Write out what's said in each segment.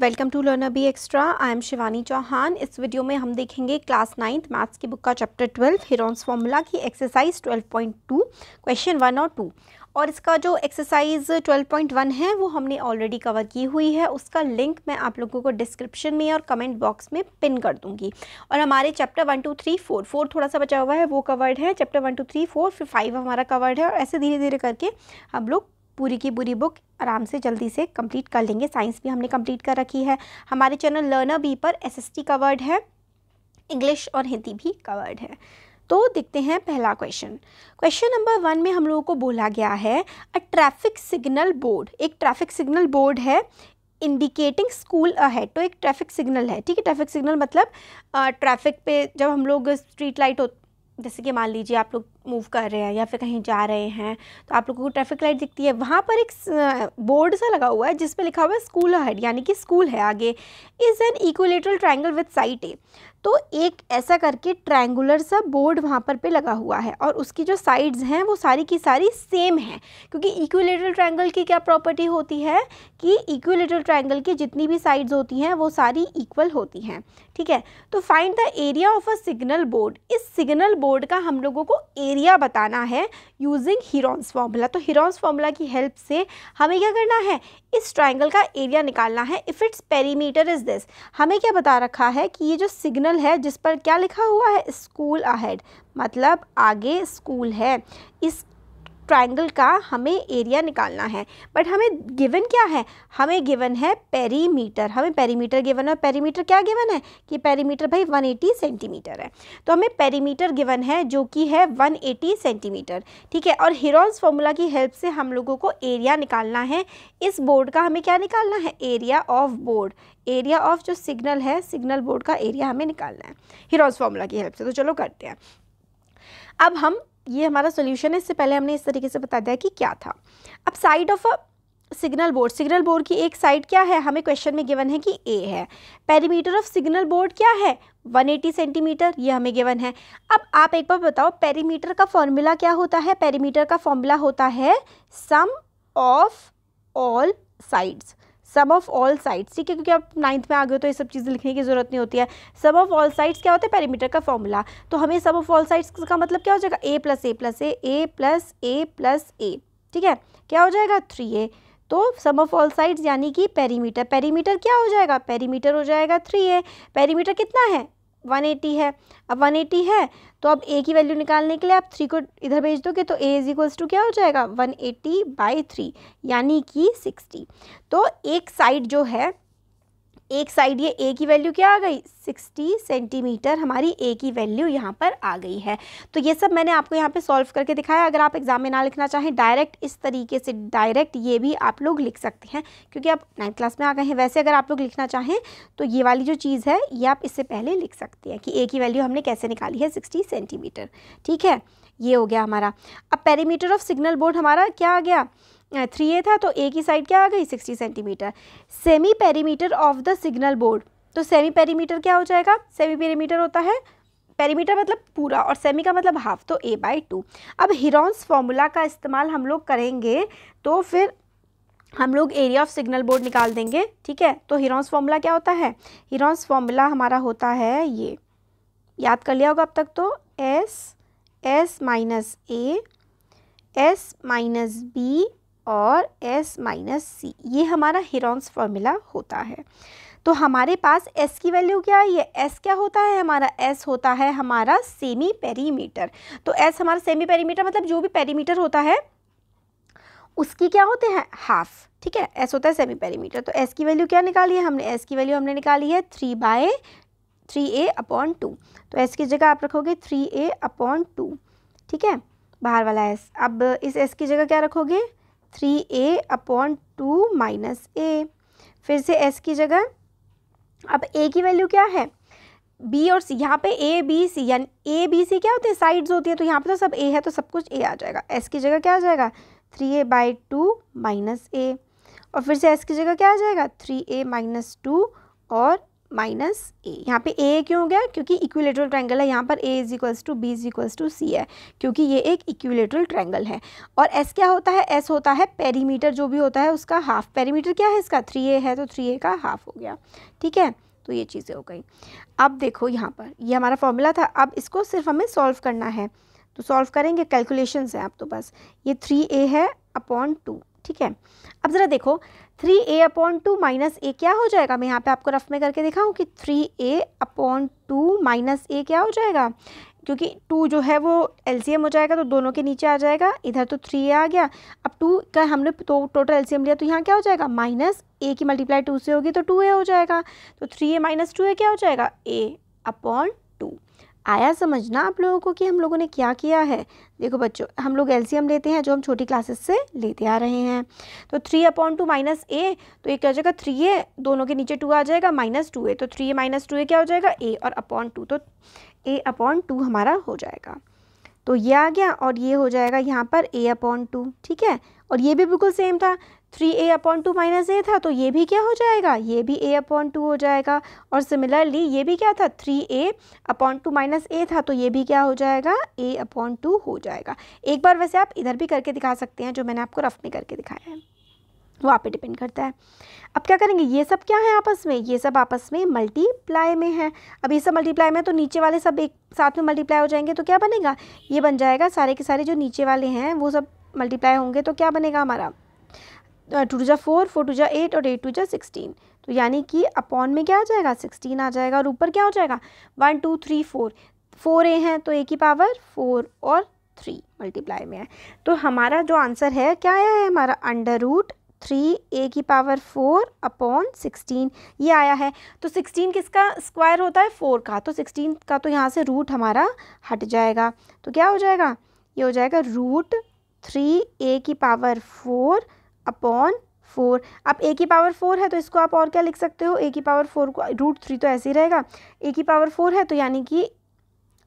Welcome to learner B extra I am Shivani Chauhan इस video में हम देखेंगे क्लास नाइन्थ मैथ्स की बुक का चैप्टर ट्वेल्व हिरोन्स फॉर्मूला की exercise twelve point two question one और टू और इसका जो एक्सरसाइज ट्वेल्व पॉइंट वन है वो हमने ऑलरेडी कवर की हुई है उसका लिंक मैं आप लोगों को डिस्क्रिप्शन में और कमेंट बॉक्स में पिन कर दूंगी और हमारे chapter one two three four four थोड़ा सा बचा हुआ है वो कवर्ड है chapter one two three four फिर फाइव हमारा कवर्ड है और ऐसे धीरे धीरे करके हम लोग पूरी की पूरी बुक आराम से जल्दी से कंप्लीट कर लेंगे साइंस भी हमने कंप्लीट कर रखी है हमारे चैनल लर्नर बी पर एसएसटी कवर्ड है इंग्लिश और हिंदी भी कवर्ड है तो देखते हैं पहला क्वेश्चन क्वेश्चन नंबर वन में हम लोगों को बोला गया है अ ट्रैफिक सिग्नल बोर्ड एक ट्रैफिक सिग्नल बोर्ड है इंडिकेटिंग स्कूल अहेड तो एक ट्रैफिक सिग्नल है ठीक है ट्रैफिक सिग्नल मतलब ट्रैफिक पे जब हम लोग स्ट्रीट लाइट हो जैसे कि मान लीजिए आप लोग मूव कर रहे हैं या फिर कहीं जा रहे हैं तो आप लोगों को ट्रैफिक लाइट दिखती है वहाँ पर एक बोर्ड सा लगा हुआ है जिस पर लिखा हुआ है स्कूल हेड यानी कि स्कूल है आगे is an equilateral triangle with side a तो एक ऐसा करके ट्रायंगुलर सा बोर्ड वहाँ पर पे लगा हुआ है और उसकी जो साइड्स हैं वो सारी की सारी सेम हैं क्योंकि इक्विलेटरल ट्रायंगल की क्या प्रॉपर्टी होती है कि इक्विलेटरल ट्रायंगल की जितनी भी साइड्स होती हैं वो सारी इक्वल होती हैं ठीक है तो find the area of a signal board इस सिग्नल बोर्ड का हम लोगों को एरिया बताना है यूजिंग हिरोन्स फॉर्मूला तो हिरोन्स फॉर्मूला की हेल्प से हमें क्या करना है इस ट्राइंगल का एरिया निकालना है if its perimeter is this हमें क्या बता रखा है कि ये जो सिग्नल है जिस पर क्या लिखा हुआ है स्कूल अहेड मतलब आगे स्कूल है इस ट्राइंगल का हमें एरिया निकालना है बट हमें गिवन क्या है हमें गिवन है पेरीमीटर हमें पेरीमीटर गिवन है पेरीमीटर क्या गिवन है कि पेरीमीटर भाई 180 सेंटीमीटर है तो हमें पेरीमीटर गिवन है जो कि है 180 सेंटीमीटर ठीक है और हिरोन्स फॉर्मूला की हेल्प से हम लोगों को एरिया निकालना है इस बोर्ड का हमें क्या निकालना है area of board area of जो सिग्नल है सिग्नल बोर्ड का एरिया हमें निकालना है हिरोन्स फॉर्मूला की हेल्प से तो चलो करते हैं अब हम ये हमारा सोल्यूशन है इससे पहले हमने इस तरीके से बता दिया कि क्या था अब side of a signal board signal board की एक साइड क्या है हमें क्वेश्चन में गिवन है कि ए है पेरीमीटर ऑफ सिग्नल बोर्ड क्या है 180 सेंटीमीटर ये हमें गिवन है अब आप एक बार बताओ पेरीमीटर का फॉर्मूला क्या होता है पेरीमीटर का फॉर्मूला होता है sum of all sides sum of all sides ठीक है क्योंकि आप नाइन्थ में आ गए तो ये सब चीज़ें लिखने की ज़रूरत नहीं होती है सब ऑफ ऑल साइड्स क्या होता है पैरीमीटर का फॉर्मूला तो हमें सब ऑफ ऑल साइड्स का मतलब क्या हो जाएगा a plus a plus a a plus a plus a ठीक है क्या हो जाएगा थ्री ए तो सम ऑफ ऑल साइड्स यानी कि पेरीमीटर पेरीमीटर क्या हो जाएगा पेरीमीटर हो जाएगा थ्री ए पेरीमीटर कितना है वन एटी है अब वन एटी है तो अब ए की वैल्यू निकालने के लिए आप थ्री को इधर भेज दोगे तो ए इज इक्वल्स टू क्या हो जाएगा वन एटी बाई थ्री यानी कि सिक्सटी तो एक साइड जो है एक साइड ये ए की वैल्यू क्या आ गई 60 सेंटीमीटर हमारी ए की वैल्यू यहाँ पर आ गई है तो ये सब मैंने आपको यहाँ पे सॉल्व करके दिखाया अगर आप एग्जाम में ना लिखना चाहें डायरेक्ट इस तरीके से डायरेक्ट ये भी आप लोग लिख सकते हैं क्योंकि आप नाइन्थ क्लास में आ गए हैं वैसे अगर आप लोग लिखना चाहें तो ये वाली जो चीज़ है ये आप इससे पहले लिख सकते हैं कि ए की वैल्यू हमने कैसे निकाली है सिक्सटी सेंटीमीटर ठीक है ये हो गया हमारा अब पेरीमीटर ऑफ सिग्नल बोर्ड हमारा क्या आ गया थ्री ए था तो ए की साइड क्या आ गई sixty centimetre semi perimeter of the signal board तो सेमी पेरीमीटर क्या हो जाएगा सेमी पेरीमीटर होता है पेरीमीटर मतलब पूरा और सेमी का मतलब हाफ तो ए बाई टू अब हिरॉन्स फॉर्मूला का इस्तेमाल हम लोग करेंगे तो फिर हम लोग एरिया ऑफ सिग्नल बोर्ड निकाल देंगे ठीक है तो हिरॉन्स फॉर्मूला क्या होता है हिरॉन्स फॉर्मूला हमारा होता है ये याद कर लिया होगा अब तक तो s s minus a s minus b और एस माइनस सी ये हमारा हिरॉन्स फॉर्मूला होता है तो हमारे पास एस की वैल्यू क्या है ये एस क्या होता है हमारा एस होता है हमारा सेमी पेरीमीटर तो एस हमारा सेमी पेरीमीटर मतलब जो भी पेरीमीटर होता है उसकी क्या होते हैं हाफ ठीक है एस होता है सेमी पेरीमीटर तो एस की वैल्यू क्या निकाली है हमने एस की वैल्यू हमने निकाली है three by three a upon two तो एस की जगह आप रखोगे थ्री ए अपॉन टू ठीक है बाहर वाला एस अब इस एस की जगह क्या रखोगे three a upon two minus a फिर से एस की जगह अब ए की वैल्यू क्या है बी और सी यहाँ पे ए बी सी यानी ए बी सी क्या होते हैं साइड्स होती है तो यहाँ पे तो सब ए है तो सब कुछ ए आ जाएगा एस की जगह क्या आ जाएगा three a by two minus a और फिर से एस की जगह क्या आ जाएगा थ्री ए माइनस टू और माइनस ए यहाँ पे ए क्यों हो गया क्योंकि इक्विलेटरल ट्रायंगल है यहाँ पर a is equals to b is equals to c है क्योंकि ये एक इक्विलेटरल ट्रायंगल है और एस क्या होता है एस होता है पेरीमीटर जो भी होता है उसका हाफ पेरीमीटर क्या है इसका थ्री ए है तो थ्री ए का हाफ हो गया ठीक है तो ये चीज़ें हो गई अब देखो यहाँ पर ये हमारा फॉर्मूला था अब इसको सिर्फ हमें सॉल्व करना है तो सॉल्व करेंगे कैलकुलेशन है आप तो बस ये थ्री ए है अपॉन टू ठीक है अब ज़रा देखो three a upon two minus a क्या हो जाएगा मैं यहाँ पे आपको रफ में करके दिखाऊँ कि three a upon two minus a क्या हो जाएगा क्योंकि टू जो है वो एल हो जाएगा तो दोनों के नीचे आ जाएगा इधर तो थ्री ए आ गया अब टू का हमने तो टोटल एल लिया तो यहाँ क्या हो जाएगा माइनस ए की मल्टीप्लाई टू से होगी तो टू ए हो जाएगा तो three a minus two a क्या हो जाएगा ए अपॉन टू आया समझना आप लोगों को कि हम लोगों ने क्या किया है देखो बच्चों हम लोग एलसीएम लेते हैं जो हम छोटी क्लासेस से लेते आ रहे हैं तो three upon two minus a तो ये क्या हो जाएगा थ्री ए दोनों के नीचे टू आ जाएगा माइनस टू ए तो three a minus two a क्या हो जाएगा ए और अपॉन टू तो ए अपॉन टू हमारा हो जाएगा तो ये आ गया और ये हो जाएगा यहाँ पर ए अपॉन टू ठीक है और ये भी बिल्कुल सेम था three a upon two minus a था तो ये भी क्या हो जाएगा ये भी ए अपॉन टू हो जाएगा और सिमिलरली ये भी क्या था three a upon two minus a था तो ये भी क्या हो जाएगा ए अपॉन टू हो जाएगा एक बार वैसे आप इधर भी करके दिखा सकते हैं जो मैंने आपको रफ में करके दिखाया है वो आप पे डिपेंड करता है अब क्या करेंगे ये सब क्या है आपस में ये सब आपस में मल्टीप्लाई में है अब ये सब मल्टीप्लाई में तो नीचे वाले सब एक साथ में मल्टीप्लाई हो जाएंगे तो क्या बनेगा ये बन जाएगा सारे के सारे जो नीचे वाले हैं वो सब मल्टीप्लाई होंगे तो क्या बनेगा हमारा टू टू जा फोर फोर टू जा एट और एट टू जा सिक्सटीन तो यानी कि अपॉन में क्या आ जाएगा सिक्सटीन आ जाएगा और ऊपर क्या हो जाएगा one two three four four a हैं तो ए की पावर फोर और थ्री मल्टीप्लाई में है तो हमारा जो आंसर है क्या आया है हमारा अंडर रूट थ्री ए की पावर फोर अपॉन सिक्सटीन ये आया है तो सिक्सटीन किसका स्क्वायर होता है फोर का तो सिक्सटीन का तो यहाँ से रूट हमारा हट जाएगा तो क्या हो जाएगा ये हो जाएगा रूट थ्री ए की पावर फोर अपॉन फोर अब ए की पावर फोर है तो इसको आप और क्या लिख सकते हो ए की पावर फोर को रूट थ्री तो ऐसे ही रहेगा ए की पावर फोर है तो यानी कि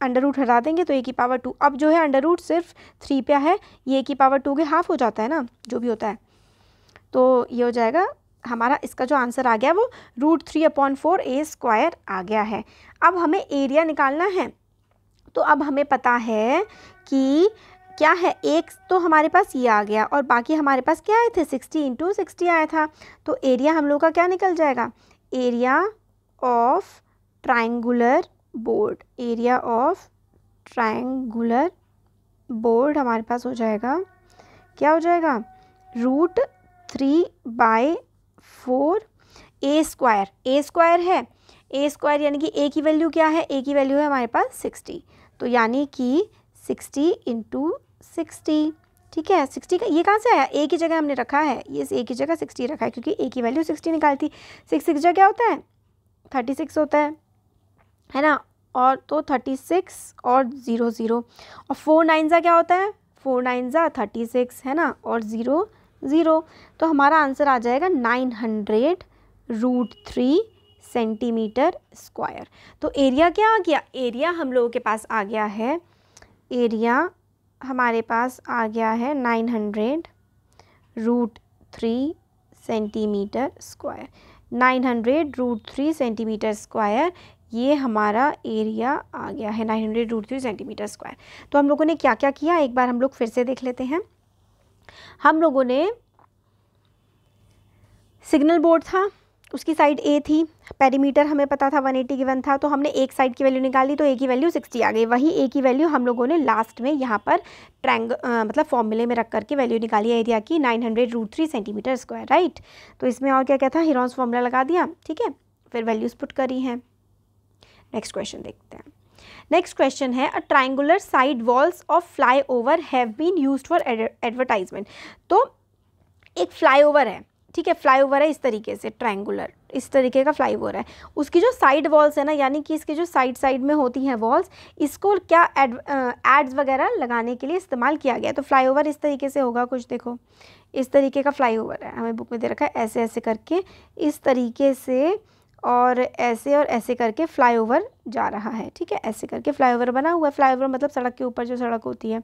अंडर रूट हटा देंगे तो ए की पावर टू अब जो है अंडर रूट सिर्फ थ्री पे है ये ए की पावर टू के हाफ हो जाता है ना जो भी होता है तो ये हो जाएगा हमारा इसका जो आंसर आ गया वो root three upon four a square आ गया है अब हमें एरिया निकालना है तो अब हमें पता है कि क्या है एक तो हमारे पास ये आ गया और बाकी हमारे पास क्या आए थे सिक्सटी इंटू सिक्सटी आया था तो एरिया हम लोग का क्या निकल जाएगा area of triangular board area of triangular board हमारे पास हो जाएगा क्या हो जाएगा root three by four a square a square है ए स्क्वायर यानी कि ए की वैल्यू क्या है ए की वैल्यू है हमारे पास सिक्सटी तो यानी कि सिक्सटी इंटू सिक्सटी ठीक है सिक्सटी का ये कहाँ से आया ए की जगह हमने रखा है ये ए की जगह सिक्सटी रखा है क्योंकि ए की वैल्यू सिक्सटी निकालती सिक्स सिक्स जगह क्या होता है थर्टी सिक्स होता है है ना और तो थर्टी सिक्स और ज़ीरो ज़ीरो और फोर नाइन ज़ा क्या होता है फोर नाइन ज़ा थर्टी सिक्स है ना और ज़ीरो ज़ीरो तो हमारा आंसर आ जाएगा nine hundred root three centimetre square तो एरिया क्या आ गया एरिया हम लोगों के पास आ गया है एरिया हमारे पास आ गया है nine hundred root three centimetre square nine hundred root three centimetre square ये हमारा एरिया आ गया है nine hundred root three centimetre square तो हम लोगों ने क्या क्या किया एक बार हम लोग फिर से देख लेते हैं हम लोगों ने सिग्नल बोर्ड था उसकी साइड ए थी पेरीमीटर हमें पता था 180 गिवन था तो हमने एक साइड की वैल्यू निकाली तो ए की वैल्यू 60 आ गई वही ए की वैल्यू हम लोगों ने लास्ट में यहाँ पर ट्रैंग मतलब फॉर्मूले में रख करके वैल्यू निकाली एरिया की nine hundred root three centimetre square right तो इसमें और क्या क्या था हिरॉन्स फॉर्मूला लगा दिया ठीक है फिर वैल्यूज़ पुट करी हैं नेक्स्ट क्वेश्चन देखते हैं नेक्स्ट क्वेश्चन है a triangular side walls of flyover have been use for advertisement तो एक फ्लाई ओवर है ठीक है फ्लाई ओवर है इस तरीके से ट्रायंगुलर इस तरीके का फ्लाई ओवर है उसकी जो साइड वॉल्स है ना यानी कि इसके जो साइड साइड में होती हैं वॉल्स इसको क्या एड एड्स वगैरह लगाने के लिए इस्तेमाल किया गया तो फ्लाई ओवर इस तरीके से होगा कुछ देखो इस तरीके का फ्लाई ओवर है हमें बुक में दे रखा है ऐसे ऐसे करके इस तरीके से और ऐसे और ऐसे करके फ्लाईओवर जा रहा है ठीक है ऐसे करके फ्लाईओवर बना हुआ है फ्लाईओवर मतलब सड़क के ऊपर जो सड़क होती है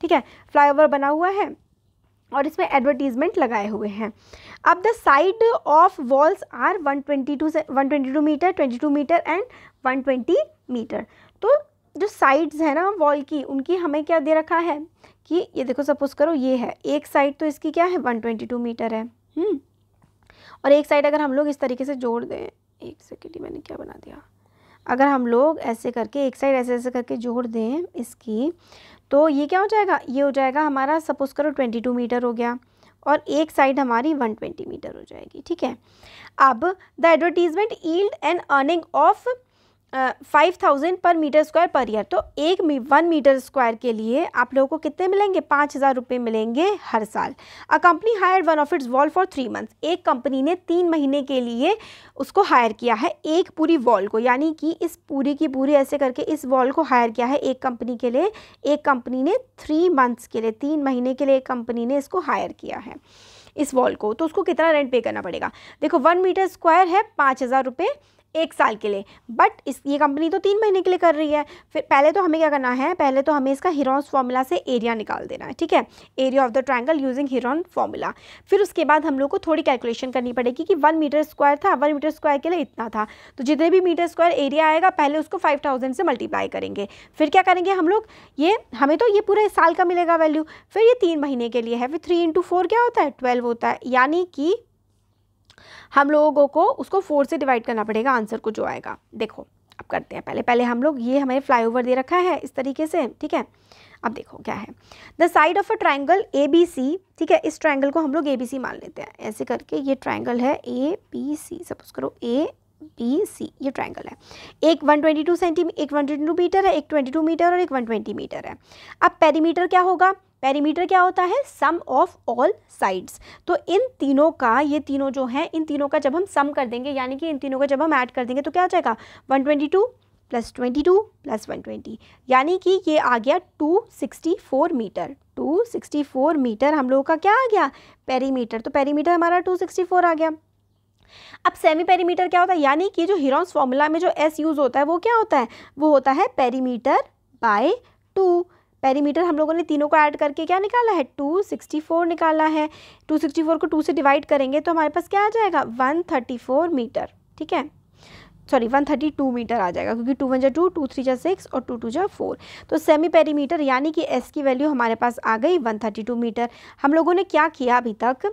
ठीक है फ्लाईओवर बना हुआ है और इसमें एडवर्टीजमेंट लगाए हुए हैं अब the side of walls are 122 twenty two metre 22 metre and 120 metre तो जो साइड्स हैं ना वॉल की उनकी हमें क्या दे रखा है कि ये देखो सपोज करो ये है एक साइड तो इसकी क्या है 122 मीटर है हुँ? हम्म। और एक साइड अगर हम लोग इस तरीके से जोड़ दें एक सेकेंड ही मैंने क्या बना दिया अगर हम लोग ऐसे करके एक साइड ऐसे ऐसे करके जोड़ दें इसकी तो ये क्या हो जाएगा ये हो जाएगा हमारा सपोज़ करो ट्वेंटी टू मीटर हो गया और एक साइड हमारी वन ट्वेंटी मीटर हो जाएगी ठीक है अब the advertisement yield and earning of five thousand per metre square per year तो एक मी, वन मीटर स्क्वायर के लिए आप लोगों को कितने मिलेंगे पाँच हज़ार रुपये मिलेंगे हर साल a company hire one of its wall for three months एक कंपनी ने तीन महीने के लिए उसको हायर किया है एक पूरी वॉल को यानी कि इस पूरी की पूरी ऐसे करके इस वॉल को हायर किया है एक कंपनी के लिए एक कंपनी ने थ्री मंथ्स के लिए तीन महीने के लिए एक कंपनी ने इसको हायर किया है इस वॉल को तो उसको कितना रेंट पे करना पड़ेगा देखो वन मीटर स्क्वायर है पाँच हज़ार रुपये एक साल के लिए बट इस ये कंपनी तो तीन महीने के लिए कर रही है फिर पहले तो हमें क्या करना है पहले तो हमें इसका हिरॉन्स फॉर्मूला से एरिया निकाल देना है ठीक है area of the triangle using Heron formula फिर उसके बाद हम लोग को थोड़ी कैलकुलेशन करनी पड़ेगी कि वन मीटर स्क्वायर था वन मीटर स्क्वायर के लिए इतना था तो जितने भी मीटर स्क्वायर एरिया आएगा पहले उसको फाइव थाउजेंड से मल्टीप्लाई करेंगे फिर क्या करेंगे हम लोग ये हमें तो ये पूरे साल का मिलेगा वैल्यू फिर ये तीन महीने के लिए है फिर थ्री इंटू फोर क्या होता है ट्वेल्व होता है यानी कि हम लोगों को उसको फोर से डिवाइड करना पड़ेगा आंसर को जो आएगा देखो अब करते हैं पहले पहले हम लोग ये हमें फ्लाईओवर दे रखा है इस तरीके से ठीक है अब देखो क्या है the side of a triangle A B C ठीक है इस ट्राइंगल को हम लोग ए बी सी मान लेते हैं ऐसे करके ये ट्राइंगल है ए बी सी सपोज करो ए बी सी ये ट्राइंगल है एक 122 सेंटीमीटर एक 122 मीटर है एक 22 मीटर और एक 120 मीटर है अब पेरीमीटर क्या होगा पेरीमीटर क्या होता है सम ऑफ ऑल साइड्स तो इन तीनों का ये तीनों जो हैं इन तीनों का जब हम सम कर देंगे यानी कि इन तीनों का जब हम ऐड कर देंगे तो क्या आ जाएगा 122 plus twenty two plus one twenty यानी कि ये आ गया 264 मीटर 264 मीटर हम लोगों का क्या आ गया पेरीमीटर तो पेरीमीटर हमारा 264 आ गया अब सेमी पेरीमीटर क्या होता है यानी कि जो हिरोन्स फॉर्मूला में जो एस यूज़ होता है वो क्या होता है वो होता है पेरीमीटर बाय टू पेरीमीटर हम लोगों ने तीनों को ऐड करके क्या निकाला है टू सिक्सटी फोर निकाला है टू सिक्सटी फोर को टू से डिवाइड करेंगे तो हमारे पास क्या आ जाएगा वन थर्टी फोर मीटर ठीक है sorry one thirty two metre आ जाएगा क्योंकि टू वन जा टू टू थ्री जा सिक्स और टू टू जा फोर तो सेमी पेरीमीटर यानी कि एस की वैल्यू हमारे पास आ गई वन थर्टी टू मीटर हम लोगों ने क्या किया अभी तक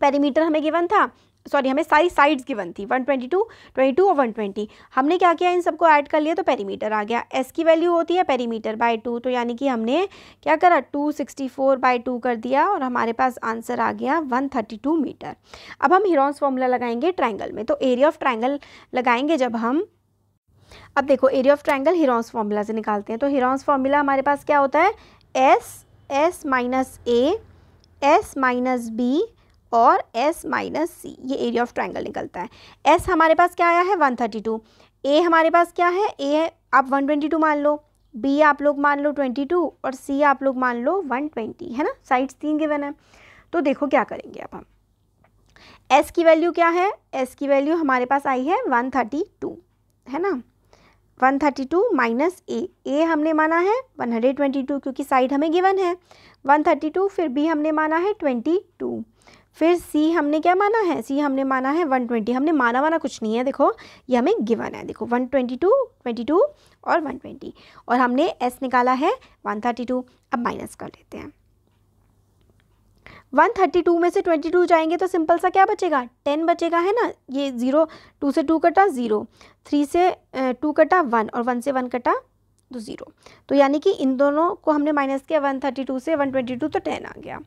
पेरीमीटर हमें गिवन था सॉरी हमें सारी साइड्स गिवन थी 122, 22 और 120 हमने क्या किया इन सबको ऐड कर लिया तो पेरीमीटर आ गया एस की वैल्यू होती है पेरीमीटर बाय टू तो यानी कि हमने क्या करा 264 सिक्सटी बाय टू कर दिया और हमारे पास आंसर आ गया 132 मीटर अब हम हिरोन्स फॉर्मूला लगाएंगे ट्राइंगल में तो एरिया ऑफ ट्राइंगल लगाएंगे जब हम अब देखो area of triangle Heron's formula से निकालते हैं तो हिरॉन्स फॉर्मूला हमारे पास क्या होता है s s minus a s minus b और एस माइनस सी ये एरिया ऑफ ट्राइंगल निकलता है एस हमारे पास क्या आया है वन थर्टी टू ए हमारे पास क्या है ए आप वन ट्वेंटी टू मान लो बी आप लोग मान लो ट्वेंटी टू और सी आप लोग मान लो वन ट्वेंटी है ना साइड्स तीन गिवन है तो देखो क्या करेंगे अब हम एस की वैल्यू क्या है एस की वैल्यू हमारे पास आई है वन थर्टी टू है ना one thirty two minus a a हमने माना है वन हंड्रेड ट्वेंटी टू क्योंकि साइड हमें गिवन है वन थर्टी टू फिर बी हमने माना है ट्वेंटी टू फिर सी हमने क्या माना है सी हमने माना है वन ट्वेंटी हमने माना माना कुछ नहीं है देखो ये हमें गिवन है देखो one twenty two twenty two और वन ट्वेंटी और हमने एस निकाला है वन थर्टी टू अब माइनस कर लेते हैं वन थर्टी टू में से ट्वेंटी टू जाएंगे तो सिंपल सा क्या बचेगा टेन बचेगा है ना ये ज़ीरो टू से टू कटा ज़ीरो थ्री से टू कटा वन और वन से वन कटा तो ज़ीरो तो यानी कि इन दोनों को हमने माइनस किया वन थर्टी टू से वन ट्वेंटी टू तो टेन आ गया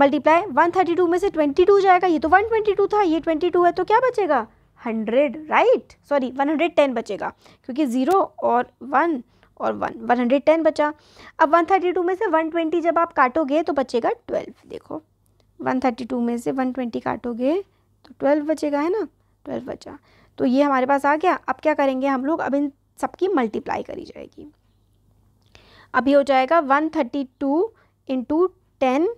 मल्टीप्लाई वन थर्टी टू में से ट्वेंटी टू जाएगा ये तो वन ट्वेंटी टू था ये ट्वेंटी टू है तो क्या बचेगा hundred right sorry one hundred ten बचेगा क्योंकि ज़ीरो और वन और वन वन हंड्रेड टेन बचा अब वन थर्टी टू में से वन ट्वेंटी जब आप काटोगे तो बचेगा ट्वेल्व देखो वन थर्टी टू में से वन ट्वेंटी काटोगे तो ट्वेल्व बचेगा है ना ट्वेल्व बचा तो ये हमारे पास आ गया अब क्या करेंगे हम लोग अब इन सबकी मल्टीप्लाई करी जाएगी अभी हो जाएगा one thirty two into ten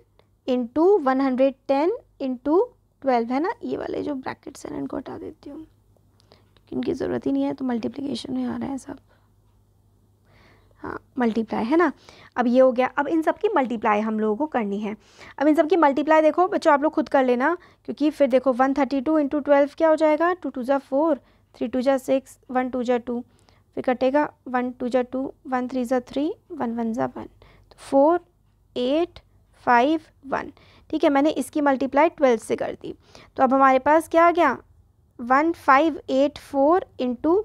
into one hundred ten into twelve है ना ये वाले जो ब्रैकेट्स हैं इनको हटा देती हूँ क्योंकि इनकी ज़रूरत ही नहीं है तो मल्टीप्लिकेशन में आ रहा है सब हाँ मल्टीप्लाई है ना अब ये हो गया अब इन सब की मल्टीप्लाई हम लोगों को करनी है अब इन सब की मल्टीप्लाई देखो बच्चों आप लोग खुद कर लेना क्योंकि फिर देखो one thirty two into twelve क्या हो जाएगा टू टू ज़ा फोर थ्री टू ज़ा सिक्स वन टू ज़ा टू फिर कटेगा वन टू ज़ा टू वन थ्री ज़ा थ्री वन वन ज़ा वन तो फोर एट फाइव वन ठीक है मैंने इसकी मल्टीप्लाई ट्वेल्व से कर दी तो अब हमारे पास क्या आ गया one five eight four into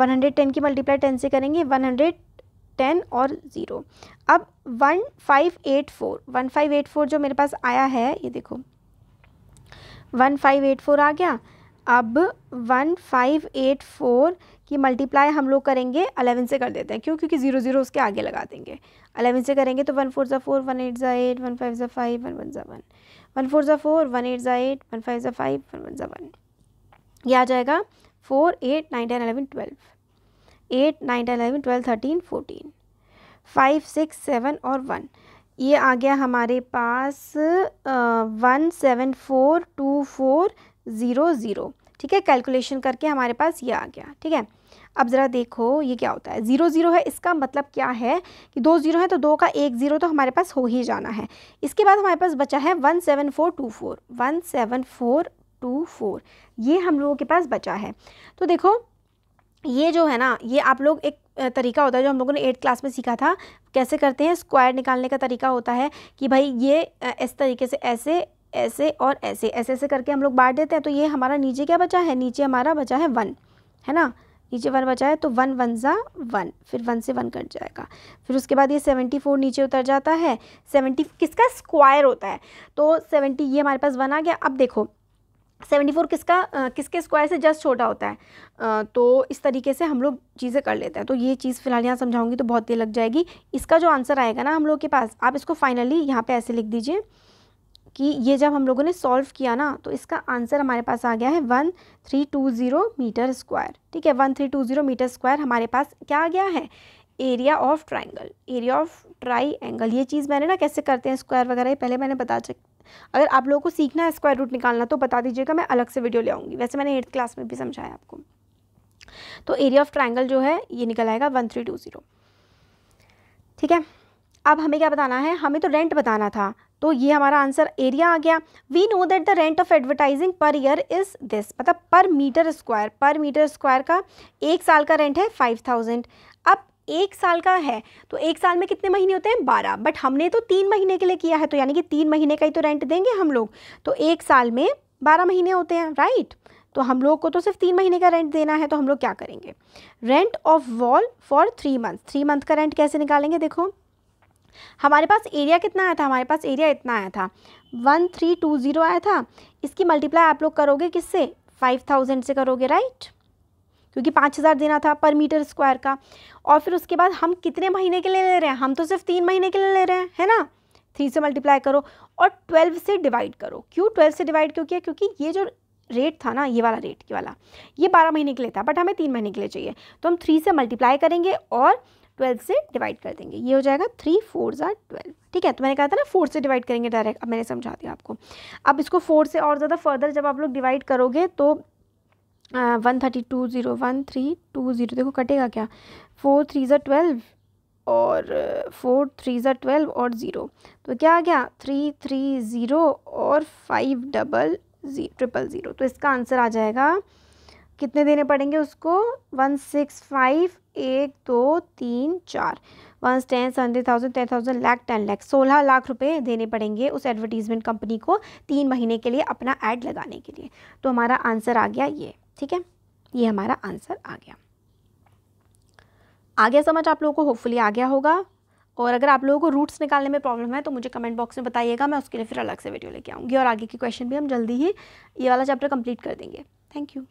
one hundred ten की मल्टीप्लाई टेन से करेंगे वन हंड्रेड टेन और ज़ीरो अब one five eight four one five eight four जो मेरे पास आया है ये देखो वन फाइव एट फोर आ गया अब वन फाइव एट फोर की मल्टीप्लाई हम लोग करेंगे अलेवन से कर देते हैं क्यों क्योंकि जीरो जीरो उसके आगे लगा देंगे अलेवन से करेंगे तो वन फोर ज़ा फोर वन एट ज़ा एट वन फाइव ज़ा फाइव वन वन ज़ा वन वन फोर ज़ा फोर वन एट ज़ा एट वन फाइव ज़ा फाइव वन वन ज़ा वन ये आ जाएगा four eight nine ten eleven twelve eight nine ten eleven twelve thirteen fourteen five six seven और one ये आ गया हमारे पास one seven four two four zero zero ठीक है कैलकुलेशन करके हमारे पास ये आ गया ठीक है अब ज़रा देखो ये क्या होता है ज़ीरो ज़ीरो है इसका मतलब क्या है कि दो ज़ीरो है तो दो का एक ज़ीरो तो हमारे पास हो ही जाना है इसके बाद हमारे पास बचा है one seven four two four one seven four two four ये हम लोगों के पास बचा है तो देखो ये जो है ना ये आप लोग एक तरीका होता है जो हम लोगों ने एट्थ क्लास में सीखा था कैसे करते हैं स्क्वायर निकालने का तरीका होता है कि भाई ये इस तरीके से ऐसे ऐसे और ऐसे ऐसे ऐसे करके हम लोग बांट देते हैं तो ये हमारा नीचे क्या बचा है नीचे हमारा बचा है वन है ना नीचे वन बचा है तो वन वन ज़ा वन फिर वन से वन कट जाएगा फिर उसके बाद ये सेवेंटी फोर नीचे उतर जाता है सेवेंटी किसका स्क्वायर होता है तो सेवेंटी ये हमारे पास वन आ गया अब देखो सेवेंटी फोर किसका किसके स्क्वायर से जस्ट छोटा होता है आ, तो इस तरीके से हम लोग चीज़ें कर लेते हैं तो ये चीज़ फिलहाल यहाँ समझाऊंगी तो बहुत देर लग जाएगी इसका जो आंसर आएगा ना हम लोग के पास आप इसको फाइनली यहाँ पर ऐसे लिख दीजिए कि ये जब हम लोगों ने सॉल्व किया ना तो इसका आंसर हमारे पास आ गया है one three two zero metre square ठीक है one three two zero metre square हमारे पास क्या आ गया है area of triangle area of triangle ये चीज़ मैंने ना कैसे करते हैं स्क्वायर वगैरह पहले मैंने बता चक अगर आप लोगों को सीखना है स्क्वायर रूट निकालना तो बता दीजिएगा मैं अलग से वीडियो ले आऊँगी वैसे मैंने एट्थ क्लास में भी समझाया आपको तो एरिया ऑफ ट्राइंगल जो है ये निकल आएगा वन थ्री टू ज़ीरो ठीक है अब हमें क्या बताना है हमें तो रेंट बताना था तो ये हमारा आंसर एरिया आ गया we know that the rent of advertising per year is this मतलब per metre square per metre square का एक साल का रेंट है फाइव थाउजेंड अब एक साल का है तो एक साल में कितने महीने होते हैं बारह बट हमने तो तीन महीने के लिए किया है तो यानी कि तीन महीने का ही तो रेंट देंगे हम लोग तो एक साल में बारह महीने होते हैं राइट तो हम लोग को तो सिर्फ तीन महीने का रेंट देना है तो हम लोग क्या करेंगे rent of wall for three month three month का रेंट कैसे निकालेंगे देखो हमारे पास एरिया कितना आया था हमारे पास एरिया इतना आया था वन थ्री टू ज़ीरो आया था इसकी मल्टीप्लाई आप लोग करोगे किससे फाइव थाउजेंड से करोगे राइट क्योंकि पाँच हज़ार देना था पर मीटर स्क्वायर का और फिर उसके बाद हम कितने महीने के लिए ले रहे हैं हम तो सिर्फ तीन महीने के लिए ले रहे हैं है ना थ्री से मल्टीप्लाई करो और ट्वेल्व से डिवाइड करो क्यों ट्वेल्व से डिवाइड क्यों किया क्योंकि ये जो रेट था ना ये वाला रेट ये वाला ये बारह महीने के लिए था बट हमें तीन महीने के लिए चाहिए तो हम थ्री से मल्टीप्लाई करेंगे और ट्वेल्व से डिवाइड कर देंगे ये हो जाएगा थ्री फोर ज़ार ट्वेल्व ठीक है तो मैंने कहा था ना फोर से डिवाइड करेंगे डायरेक्ट अब मैंने समझा दिया आपको अब इसको फोर से और ज़्यादा फर्दर जब आप लोग डिवाइड करोगे तो one thirty two zero one three two zero देखो कटेगा क्या फोर थ्री ज़ार ट्वेल्व और फोर थ्री ज़ार ट्वेल्व और ज़ीरो तो क्या आ गया थ्री थ्री ज़ीरो और फाइव डबल जी ट्रिपल ज़ीरो तो इसका आंसर आ जाएगा कितने देने पड़ेंगे उसको वन सिक्स फाइव एक दो तीन चार one ten hundred thousand ten thousand lakh ten lakh सोलह लाख रुपए देने पड़ेंगे उस एडवर्टीज़मेंट कंपनी को तीन महीने के लिए अपना एड लगाने के लिए तो हमारा आंसर आ गया ये ठीक है ये हमारा आंसर आ गया आ गया समझ आप लोगों को होपफुली आ गया होगा और अगर आप लोगों को रूट्स निकालने में प्रॉब्लम है तो मुझे कमेंट बॉक्स में बताइएगा मैं उसके लिए फिर अलग से वीडियो लेके आऊँगी और आगे के क्वेश्चन भी हम जल्दी ही ये वाला चैप्टर कंप्लीट कर देंगे थैंक यू